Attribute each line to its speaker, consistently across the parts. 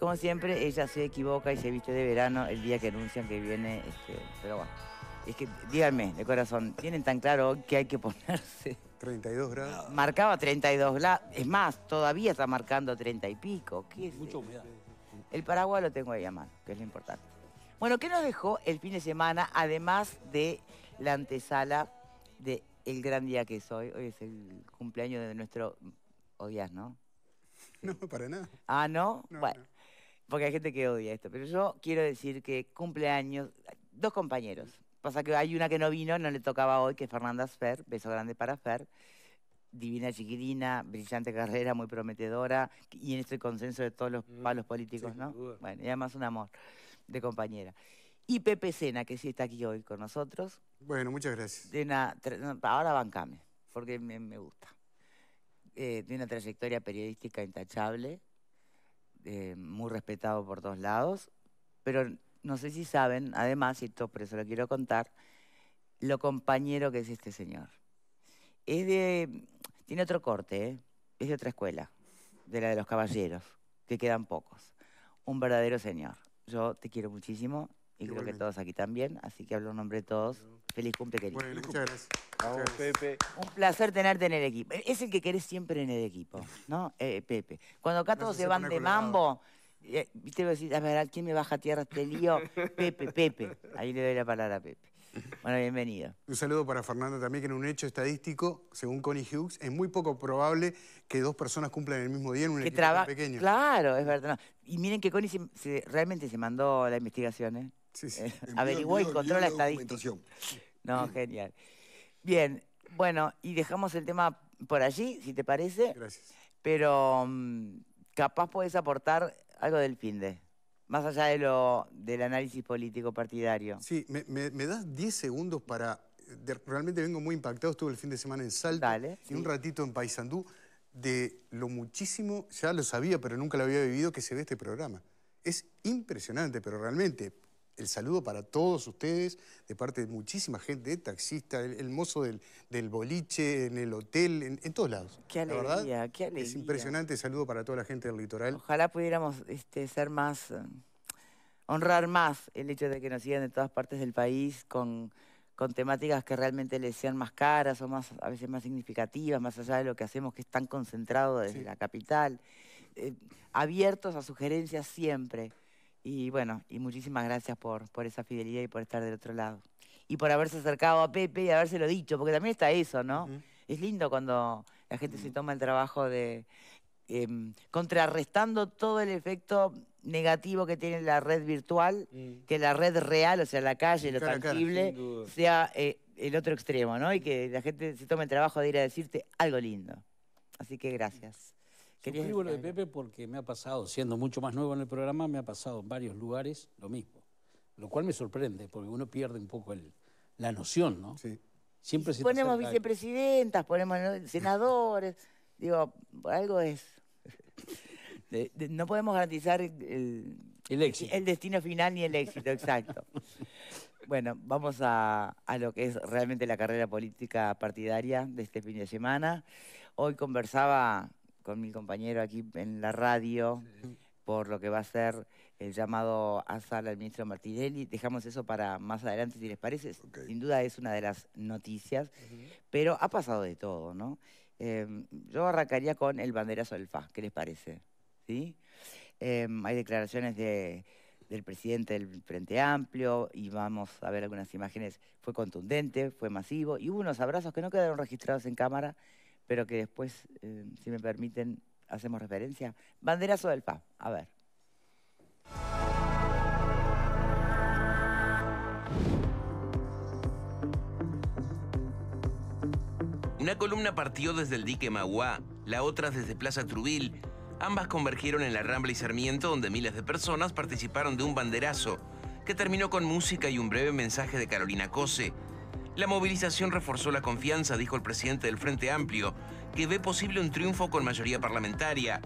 Speaker 1: como siempre, ella se equivoca y se viste de verano el día que anuncian que viene. Este, pero bueno, es que díganme, de corazón, ¿tienen tan claro que hay que ponerse? 32 grados. Marcaba 32 grados. Es más, todavía está marcando 30 y pico.
Speaker 2: ¿Qué es Mucha humedad.
Speaker 1: El paraguas lo tengo ahí a mano, que es lo importante. Bueno, ¿qué nos dejó el fin de semana, además de la antesala del gran día que es hoy? Hoy es el cumpleaños de nuestro... Odias, ¿no?
Speaker 3: No, para nada.
Speaker 1: Ah, ¿no? bueno porque hay gente que odia esto, pero yo quiero decir que cumpleaños, dos compañeros. Pasa que hay una que no vino, no le tocaba hoy, que es Fernanda Sfer, beso grande para Fer. Divina chiquitina, brillante carrera, muy prometedora, y en este consenso de todos los mm, palos políticos, ¿no? Bueno, y además un amor de compañera. Y Pepe Sena, que sí está aquí hoy con nosotros. Bueno, muchas gracias. ahora bancame, porque me, gusta. Eh, de una trayectoria periodística intachable, eh, muy respetado por todos lados, pero no sé si saben, además, y esto por eso lo quiero contar, lo compañero que es este señor. Es de, tiene otro corte, ¿eh? es de otra escuela, de la de los caballeros, que quedan pocos. Un verdadero señor. Yo te quiero muchísimo y creo que todos aquí también, así que hablo en nombre de todos. Feliz cumple, querido. Bueno, muchas gracias.
Speaker 4: Pepe. Un
Speaker 1: placer tenerte en el equipo. Es el que querés siempre en el equipo, ¿no? Eh, Pepe. Cuando acá todos se, van de mambo, eh, viste, voy a a ver, quién me baja a tierra este lío? Pepe, Pepe. Ahí le doy la palabra a
Speaker 3: Pepe. Bueno, bienvenido. Un saludo para Fernando también, que en un hecho estadístico, según Connie Hughes, es muy poco probable que dos personas cumplan el mismo día en un equipo pequeño.
Speaker 1: Claro, es verdad. Y miren que Connie realmente se mandó la investigación, ¿eh? Sí, eh, Averiguó y encontró la, estadística. No, genial. Bien, bueno, y dejamos el tema por allí, si te parece. Gracias. Pero mm, capaz puedes aportar algo del fin de, más allá de lo, del análisis político partidario. Sí, me, das 10 segundos para... realmente vengo muy impactado, estuve el fin de semana en Salta y un ratito
Speaker 3: en Paysandú, de lo muchísimo, ya lo sabía, pero nunca lo había vivido, que se ve este programa. Es impresionante, pero realmente el saludo para todos ustedes, de parte de muchísima gente, taxista, el, mozo del, boliche, en el hotel, en, todos lados.
Speaker 1: Qué alegría, qué alegría. Es impresionante el saludo para toda la gente del litoral. Ojalá pudiéramos este, ser más, eh, honrar más el hecho de que nos sigan de todas partes del país con temáticas que realmente les sean más caras o más, a veces más significativas, más allá de lo que hacemos que están concentrados desde la capital. Eh, abiertos a sugerencias siempre. Y bueno, y muchísimas gracias por, esa fidelidad y por estar del otro lado. Y por haberse acercado a Pepe y habérselo dicho, porque también está eso, ¿no? Es lindo cuando la gente se toma el trabajo de em, contrarrestando todo el efecto negativo que tiene la red virtual, mm. que la red real, o sea, la calle, lo tangible, sea eh, el otro extremo, ¿no? Y que la gente se tome el trabajo de ir a decirte algo lindo. Así que gracias. Suscribo lo de
Speaker 2: Pepe porque me ha pasado, siendo mucho más nuevo en el programa, me ha pasado en varios lugares lo mismo. Lo cual me sorprende, porque uno pierde un poco la noción, ¿no? Sí. Siempre se ponemos
Speaker 1: vicepresidentas, ponemos senadores, digo, algo es. no podemos garantizar el, el destino final ni el éxito, exacto. bueno, vamos a, a lo que es realmente la carrera política partidaria de este fin de semana. Hoy conversaba con mi compañero aquí en la radio por lo que va a ser el llamado a sala al ministro Martinelli. Dejamos eso para más adelante, si les parece. Sin duda es una de las noticias, pero ha pasado de todo, ¿no? Eh, yo arrancaría con el banderazo del FA, ¿qué les parece? ¿Sí? Em, hay declaraciones del presidente del Frente Amplio y vamos a ver algunas imágenes. Fue contundente, fue masivo y hubo unos abrazos que no quedaron registrados en cámara, pero que después, eh, si me permiten, hacemos referencia. Banderazo del PA, a ver.
Speaker 2: Una columna partió desde el dique Maguá, la otra desde Plaza Trubil. Ambas convergieron en la Rambla y Sarmiento, donde miles de personas participaron de un banderazo que terminó con música y un breve mensaje de Carolina Cose, la movilización reforzó la confianza, dijo el presidente del Frente Amplio, que ve posible un triunfo con mayoría parlamentaria.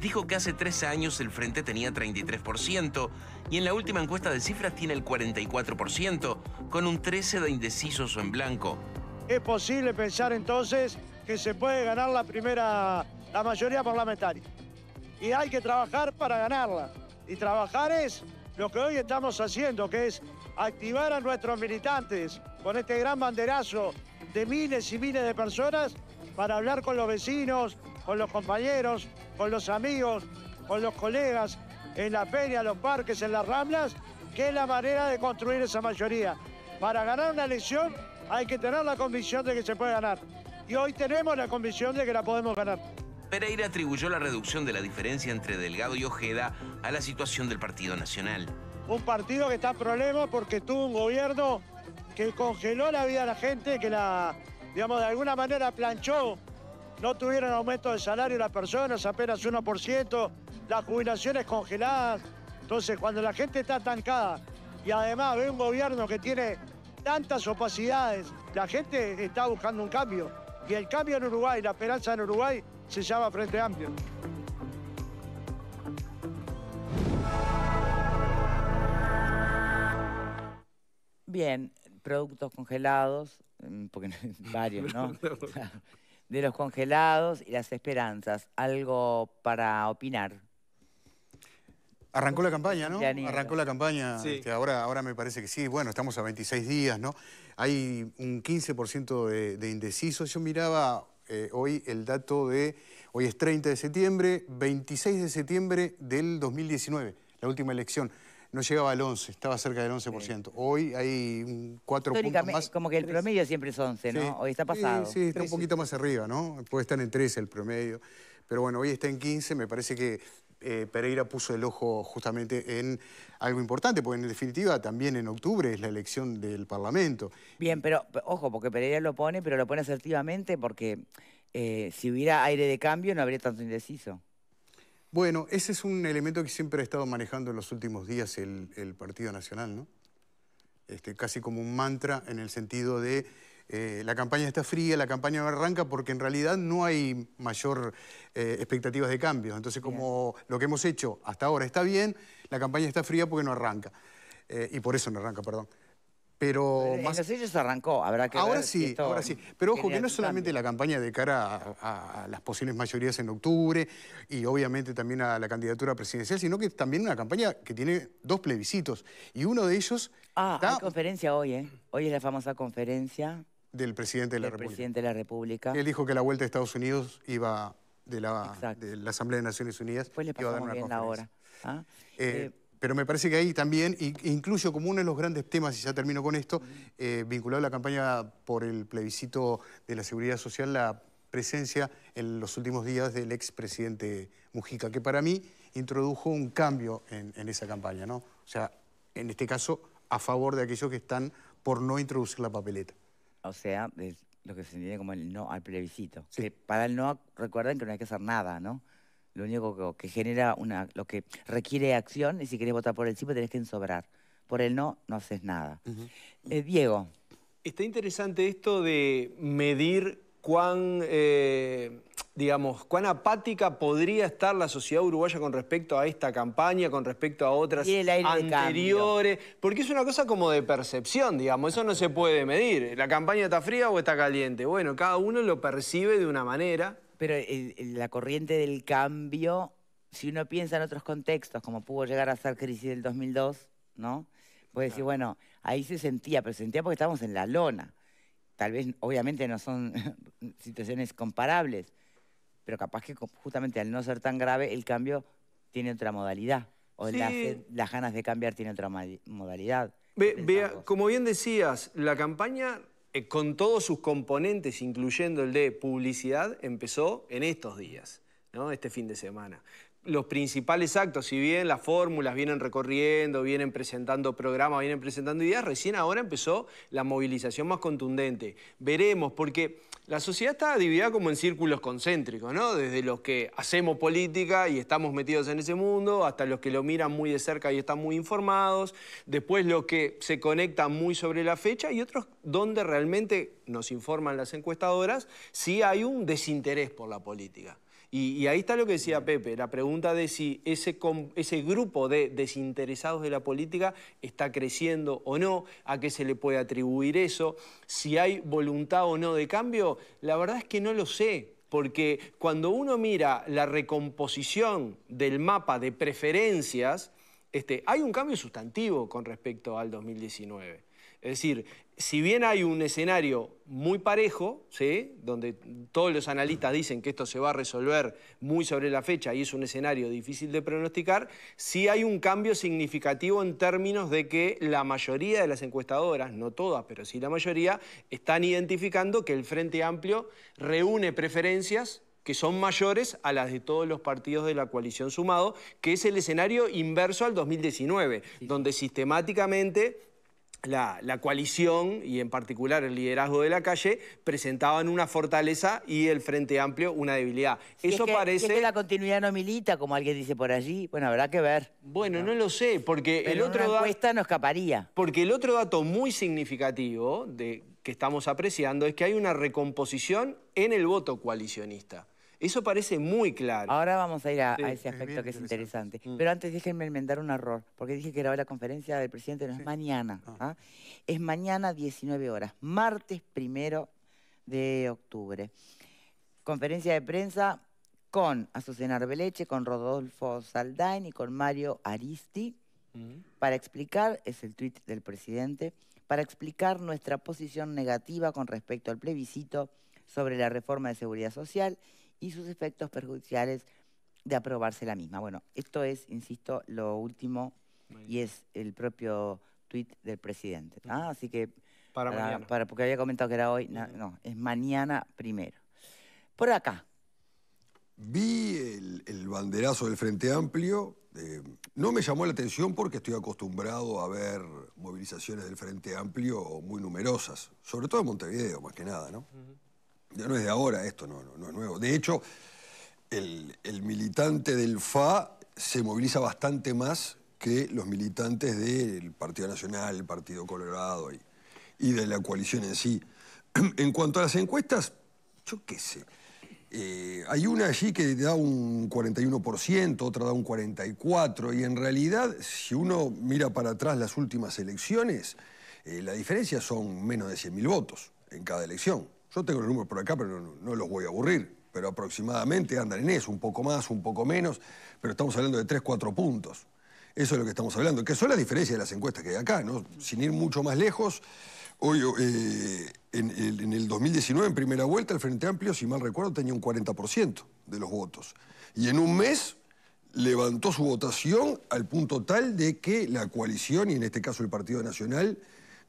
Speaker 2: Dijo que hace tres años el Frente tenía 33% y en la última encuesta de cifras tiene el 44%, con un 13% de indecisos o en blanco.
Speaker 5: Es posible pensar entonces que se puede ganar la primera, la mayoría parlamentaria. Y hay que trabajar para ganarla. Y trabajar es lo que hoy estamos haciendo, que es activar a nuestros militantes, con este gran banderazo de miles y miles de personas para hablar con los vecinos, con los compañeros, con los amigos, con los colegas, en la feria, los parques, en las ramblas, que es la manera de construir esa mayoría. Para ganar una elección hay que tener la convicción de que se puede ganar. Y hoy tenemos la convicción de que la podemos ganar.
Speaker 2: Pereira atribuyó la reducción de la diferencia entre Delgado y Ojeda a la situación del Partido Nacional.
Speaker 5: Un partido que está en problemas porque tuvo un gobierno que congeló la vida a la gente, que la, digamos, de alguna manera planchó. No tuvieron aumento de salario las personas, apenas 1%, las jubilaciones congeladas. Entonces, cuando la gente está atancada, y además ve un gobierno que tiene tantas opacidades, la gente está buscando un cambio. Y el cambio en Uruguay, la esperanza en Uruguay, se llama Frente Amplio.
Speaker 1: Bien, productos congelados, mm, porque varios, ¿no? de los congelados y las esperanzas. Algo para opinar.
Speaker 3: Arrancó la campaña, ¿no? Arrancó la campaña. Este, ahora, ahora me parece que sí. Bueno, estamos a 26 días, ¿no? Hay un 15% de, indecisos. Yo miraba eh, hoy el dato de... Hoy es 30 de septiembre, 26 de septiembre del 2019, la última elección no llegaba al 11, estaba cerca del 11%. Hoy hay
Speaker 1: cuatro puntos más. como que el promedio siempre es 11, ¿no? Hoy está pasado. Sí, sí está un poquito más arriba, ¿no? Puede
Speaker 3: estar en 13 el promedio. Pero bueno, hoy está en 15, me parece que eh, Pereira puso el ojo justamente en algo importante, porque en definitiva también en octubre es la elección del
Speaker 1: Parlamento. Bien, pero ojo, porque Pereira lo pone, pero lo pone asertivamente porque eh, si hubiera aire de cambio no habría tanto indeciso.
Speaker 3: Bueno, ese es un elemento que siempre ha estado manejando en los últimos días el, Partido Nacional, ¿no? Este, casi como un mantra en el sentido de eh, la campaña está fría, la campaña no arranca, porque en realidad no hay mayor eh, expectativas de cambio. Entonces, como lo que hemos hecho hasta ahora está bien, la campaña está fría porque no arranca. Eh, y por eso no arranca, perdón. Pero en más... los se arrancó, habrá que Ahora sí, ahora sí. Pero ojo, que no es solamente la campaña de cara a, las posiciones mayorías en octubre y obviamente también a la candidatura presidencial, sino que también una campaña que tiene dos plebiscitos. Y uno de ellos... Ah, hay conferencia hoy, ¿eh? Hoy es la famosa conferencia... Del presidente de la del República. presidente de la República. Él dijo que la vuelta de Estados Unidos iba de la, Asamblea de Naciones Unidas. Pues le pasamos una bien la hora. ¿Ah? Eh, eh, pero me parece que ahí también, incluso como uno de los grandes temas, y ya termino con esto, eh, vinculado a la campaña por el plebiscito de la seguridad social, la presencia en los últimos días del expresidente Mujica, que para mí introdujo un cambio en, esa campaña, ¿no? O sea, en este caso, a favor de aquellos que están por no
Speaker 1: introducir la papeleta. O sea, lo que se entiende como el no al plebiscito. para el no recuerden que no hay que hacer nada, ¿no? lo único que, genera una, lo que requiere acción y si querés votar por el sí, pues tenés que ensobrar. Por el no, no haces nada. Eh, Diego.
Speaker 4: Está interesante esto de medir cuán, eh, digamos, cuán apática podría estar la sociedad uruguaya con respecto a esta campaña, con respecto a otras anteriores, porque es una cosa como de percepción, digamos, eso no se puede medir. La campaña está fría o está caliente. Bueno, cada uno lo percibe de una manera.
Speaker 1: Pero la corriente del cambio, si uno piensa en otros contextos, como pudo llegar a ser crisis del 2002, ¿no? Puede decir, bueno, ahí se sentía, pero se sentía porque estábamos en la lona. Tal vez, obviamente, no son situaciones comparables, pero capaz que justamente al no ser tan grave, el cambio tiene otra modalidad. O las, ganas de cambiar tiene otra modalidad.
Speaker 4: vea, como bien decías, la campaña eh, con todos sus componentes, incluyendo el de publicidad, empezó en estos días, ¿no? este fin de semana. Los principales actos, si bien las fórmulas vienen recorriendo, vienen presentando programas, vienen presentando ideas, recién ahora empezó la movilización más contundente. Veremos, porque la sociedad está dividida como en círculos concéntricos, ¿no? Desde los que hacemos política y estamos metidos en ese mundo, hasta los que lo miran muy de cerca y están muy informados, después los que se conectan muy sobre la fecha y otros donde realmente, nos informan las encuestadoras, si hay un desinterés por la política. Y, ahí está lo que decía Pepe, la pregunta de si ese, ese grupo de desinteresados de la política está creciendo o no, a qué se le puede atribuir eso, si hay voluntad o no de cambio, la verdad es que no lo sé, porque cuando uno mira la recomposición del mapa de preferencias, este, hay un cambio sustantivo con respecto al 2019. Es decir, si bien hay un escenario muy parejo, donde todos los analistas dicen que esto se va a resolver muy sobre la fecha y es un escenario difícil de pronosticar, sí hay un cambio significativo en términos de que la mayoría de las encuestadoras, no todas, pero sí la mayoría, están identificando que el Frente Amplio reúne preferencias que son mayores a las de todos los partidos de la coalición sumado, que es el escenario inverso al 2019, donde sistemáticamente la, coalición y en particular el liderazgo de la calle presentaban una fortaleza y el Frente Amplio
Speaker 1: una debilidad. Eso parece... que la continuidad no milita, como alguien dice por allí. Bueno, habrá que ver. Bueno, no, lo sé, porque el otro... encuesta no escaparía. Porque el otro dato muy significativo
Speaker 4: de, que estamos apreciando es que hay una recomposición en el voto coalicionista. Eso parece muy claro. Ahora vamos a ir a, ese aspecto que es interesante.
Speaker 1: Mm. Pero antes déjenme enmendar un error, porque dije que era la conferencia del presidente, no es mañana. Ah. ¿ah? Es mañana 19 horas, martes primero de octubre. Conferencia de prensa con Azucena Arbeleche, con Rodolfo Saldain y con Mario Aristi, mm. para explicar, es el tuit del presidente, para explicar nuestra posición negativa con respecto al plebiscito sobre la reforma de seguridad social y sus efectos perjudiciales de aprobarse la misma. Bueno, esto es, insisto, lo último y es el propio tuit del presidente. ¿ah? Así que, para, porque había comentado que era hoy, no, es mañana primero. Por acá.
Speaker 6: Vi el, banderazo del Frente Amplio, eh, no me llamó la atención porque estoy acostumbrado a ver movilizaciones del Frente Amplio muy numerosas, sobre todo en Montevideo, más que nada, ¿no? Ya no es de ahora esto, no, no, es nuevo. De hecho, el, militante del FA se moviliza bastante más que los militantes del Partido Nacional, el Partido Colorado y, de la coalición en sí. En cuanto a las encuestas, yo qué sé. Eh, hay una allí que da un 41%, otra da un 44%, y en realidad, si uno mira para atrás las últimas elecciones, eh, la diferencia son menos de 100.000 votos en cada elección. Yo tengo los números por acá, pero no, los voy a aburrir. Pero aproximadamente andan en eso, un poco más, un poco menos, pero estamos hablando de 3, 4 puntos. Eso es lo que estamos hablando, que son las diferencias de las encuestas que hay acá, ¿no? Sin ir mucho más lejos, hoy en, eh, en, el 2019, en primera vuelta, el Frente Amplio, si mal recuerdo, tenía un 40% de los votos. Y en un mes levantó su votación al punto tal de que la coalición, y en este caso el Partido Nacional,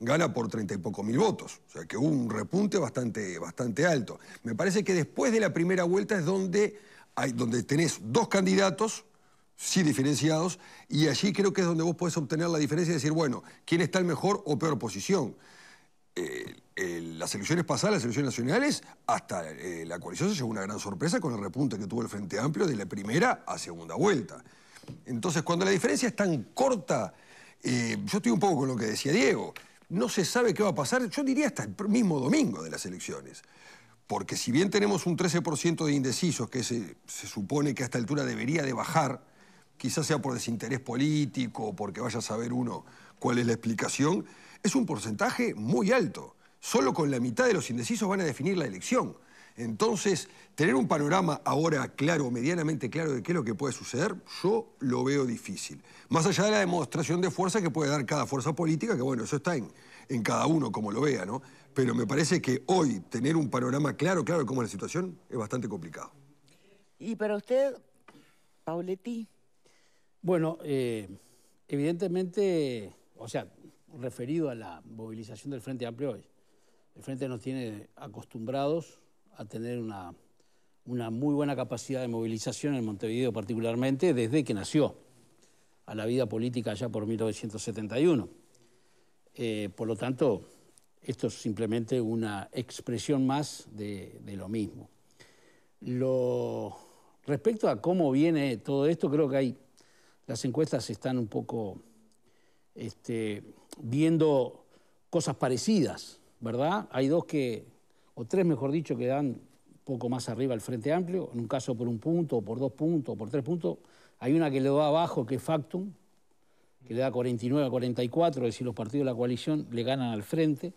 Speaker 6: gana por treinta y poco mil votos. O sea que hubo un repunte bastante, bastante alto. Me parece que después de la primera vuelta es donde, hay, donde tenés dos candidatos, sí diferenciados, y allí creo que es donde vos podés obtener la diferencia y decir, bueno, ¿quién está en mejor o peor posición? Eh, eh, las elecciones pasadas, las elecciones nacionales, hasta eh, la coalición se llevó una gran sorpresa con el repunte que tuvo el Frente Amplio de la primera a segunda vuelta. Entonces, cuando la diferencia es tan corta, yo estoy un poco con lo que decía Diego no se sabe qué va a pasar, yo diría hasta el mismo domingo de las elecciones. Porque si bien tenemos un 13% de indecisos, que se, supone que a esta altura debería de bajar, quizás sea por desinterés político o porque vaya a saber uno cuál es la explicación, es un porcentaje muy alto. Solo con la mitad de los indecisos van a definir la elección. Entonces, tener un panorama ahora claro, medianamente claro de qué es lo que puede suceder, yo lo veo difícil. Más allá de la demostración de fuerza que puede dar cada fuerza política, que bueno, eso está en, cada uno como lo vea, ¿no? Pero me parece que hoy tener un panorama claro, claro de cómo es la situación, es bastante complicado.
Speaker 1: ¿Y para usted, Pauletti? Bueno, eh,
Speaker 2: evidentemente, o sea, referido a la movilización del Frente Amplio hoy, el Frente nos tiene acostumbrados a tener una, muy buena capacidad de movilización en Montevideo particularmente desde que nació a la vida política ya por 1971. Eh, por lo tanto, esto es simplemente una expresión más de, lo mismo. Lo, respecto a cómo viene todo esto, creo que hay, las encuestas están un poco este, viendo cosas parecidas, ¿verdad? Hay dos que o tres, mejor dicho, que dan poco más arriba al Frente Amplio, en un caso por un punto, o por dos puntos, o por tres puntos. Hay una que le da abajo, que es Factum, que le da 49 a 44, es decir, los partidos de la coalición le ganan al Frente.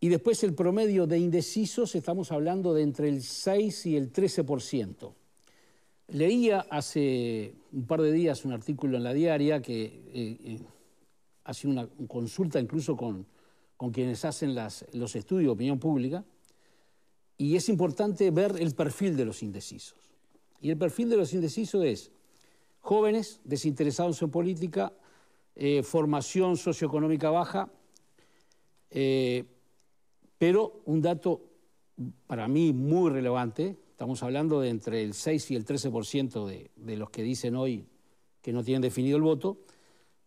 Speaker 2: Y después el promedio de indecisos, estamos hablando de entre el 6 y el 13%. Leía hace un par de días un artículo en la diaria que ha eh, sido eh, hace una consulta incluso con, con quienes hacen los estudios de opinión pública, y es importante ver el perfil de los indecisos. Y el perfil de los indecisos es jóvenes desinteresados en política, eh, formación socioeconómica baja, eh, pero un dato para mí muy relevante, estamos hablando de entre el 6 y el 13% de los que dicen hoy que no tienen definido el voto,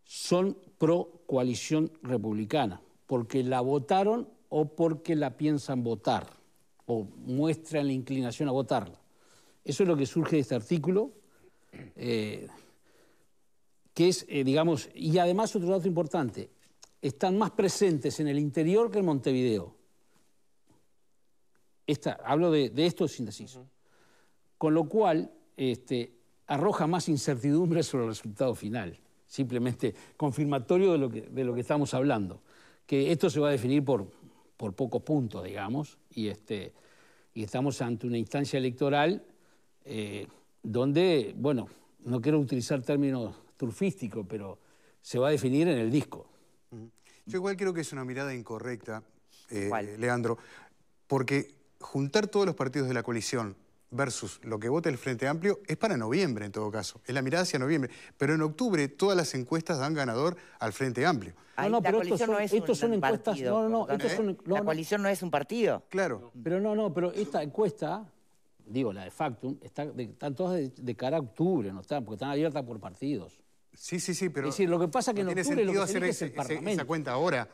Speaker 2: son pro coalición republicana porque la votaron o porque la piensan votar o muestran la inclinación a votarla. Eso es lo que surge de este artículo, eh, que es, eh, digamos, y además otro dato importante, están más presentes en el interior que en Montevideo. Esta, hablo de, esto sin decir. Con lo cual, este, arroja más incertidumbre sobre el resultado final, simplemente confirmatorio de lo que, de lo que estamos hablando que esto se va a definir por, por pocos puntos, digamos, y, este, y estamos ante una instancia electoral eh, donde, bueno, no quiero utilizar términos turfísticos, pero se va a definir en el disco.
Speaker 3: Yo igual creo que es una mirada incorrecta, eh, Leandro, porque juntar todos los partidos de la coalición versus lo que vota el Frente Amplio es para noviembre en todo caso, es la mirada hacia noviembre. Pero en octubre todas las encuestas dan ganador al Frente Amplio. Ah no, pero estos son, encuestas. no, no,
Speaker 2: La coalición no es un partido. Claro. Pero no, no, pero esta encuesta, digo, la de Factum, está están todas de, cara a octubre, ¿no Porque están abiertas por partidos. Sí, sí, sí, pero. Es decir, lo que pasa es que en octubre lo se el Parlamento. Esa cuenta ahora.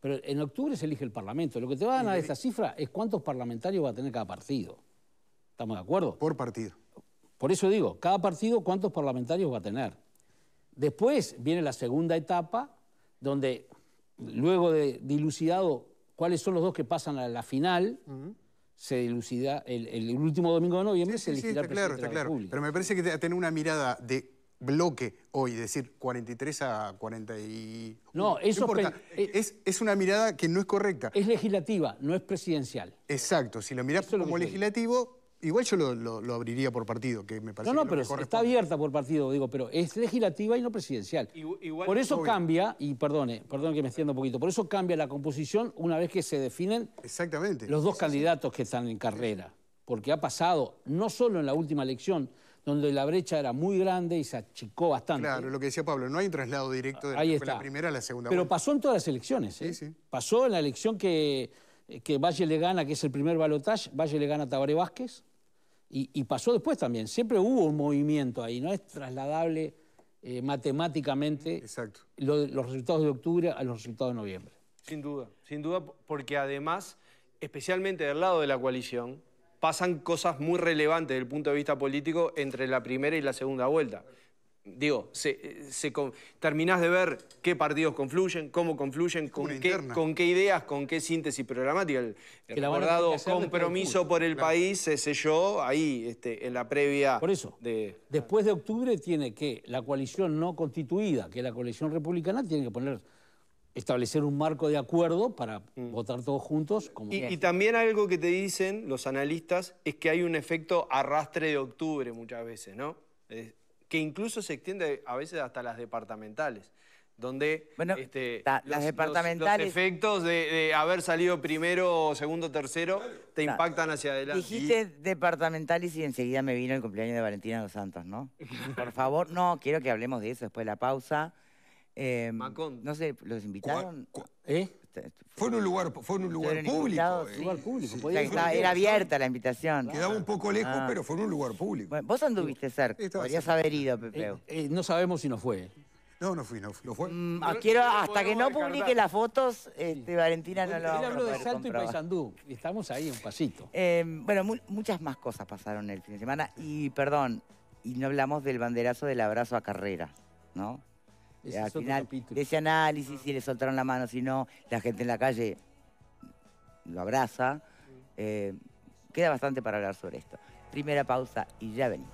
Speaker 2: Pero en octubre se elige el Parlamento. Lo que te va a dar esta cifra es cuántos parlamentarios va a tener cada partido. ¿Estamos de acuerdo? Por partido. Por eso digo, cada partido cuántos parlamentarios va a tener. Después viene la segunda etapa, donde luego de dilucidado cuáles son los dos que pasan a la final, se dilucida el, último domingo de noviembre sí, se sí, está claro, está claro. Pero me parece que tener una mirada de bloque hoy,
Speaker 3: decir 43 a 40 No, eso eh, eh, es, es, una mirada que no es correcta. Es legislativa, no es presidencial. Exacto, si lo mirás como legislativo,
Speaker 2: Igual yo lo, abriría por partido, que me parece No, no, pero está abierta por partido, digo, pero es legislativa y no presidencial.
Speaker 4: por eso cambia,
Speaker 2: y perdone, perdón que me extienda un poquito, por eso cambia la composición una vez que se definen Exactamente. los dos candidatos que están en carrera. Porque ha pasado, no solo en la última elección, donde la brecha era muy grande y se achicó bastante. Claro,
Speaker 3: lo que decía Pablo, no hay un traslado directo de la primera a la segunda. Pero
Speaker 2: pasó en todas las elecciones. ¿eh? Sí, sí. Pasó en la elección que, Valle le gana, que es el primer balotaje, Valle le gana a Tabaré Vázquez. Y, pasó después también. Siempre hubo un movimiento ahí, no es trasladable eh, matemáticamente los resultados de octubre a los resultados de noviembre.
Speaker 4: Sin duda, sin duda, porque además, especialmente del lado de la coalición, pasan cosas muy relevantes desde el punto de vista político entre la primera y la segunda vuelta. Digo, se, terminás de ver qué partidos confluyen, cómo confluyen, con qué, ideas, con qué síntesis programática. El, abordado compromiso por el país se selló ahí, este, en la previa. Por eso, después de octubre tiene que la coalición
Speaker 2: no constituida, que es la coalición republicana, tiene que poner establecer un marco de acuerdo
Speaker 4: para mm. votar todos juntos. y, también algo que te dicen los analistas es que hay un efecto arrastre de octubre muchas veces, ¿no? que incluso se extiende a veces hasta las departamentales, donde este, los, efectos de, haber salido primero, segundo, tercero, te impactan hacia adelante. Dijiste
Speaker 1: departamentales y enseguida me vino el cumpleaños de Valentina Dos Santos, ¿no? Por favor, no, quiero que hablemos de eso después de la pausa. Em, Macón. No sé, ¿los invitaron? ¿Eh? Este, este, fue en un lugar, un lugar público. era abierta la invitación. Quedaba un poco lejos, ah. pero fue en un lugar público. vos anduviste cerca, podrías haber ido, Pepeo. Eh, eh, no sabemos si no
Speaker 3: fue. No, no fui, fue? Mm, quiero, hasta que no publique
Speaker 1: las fotos, este, Valentina no lo va a de Salto y Estamos ahí, un pasito. Eh, bueno, muchas más cosas pasaron el fin de semana. Y, perdón, y no hablamos del banderazo del abrazo a carrera, ¿no? al final ese análisis, si le soltaron la mano, si no, la gente en la calle lo abraza. Eh, queda bastante para hablar sobre esto. Primera pausa y ya venimos.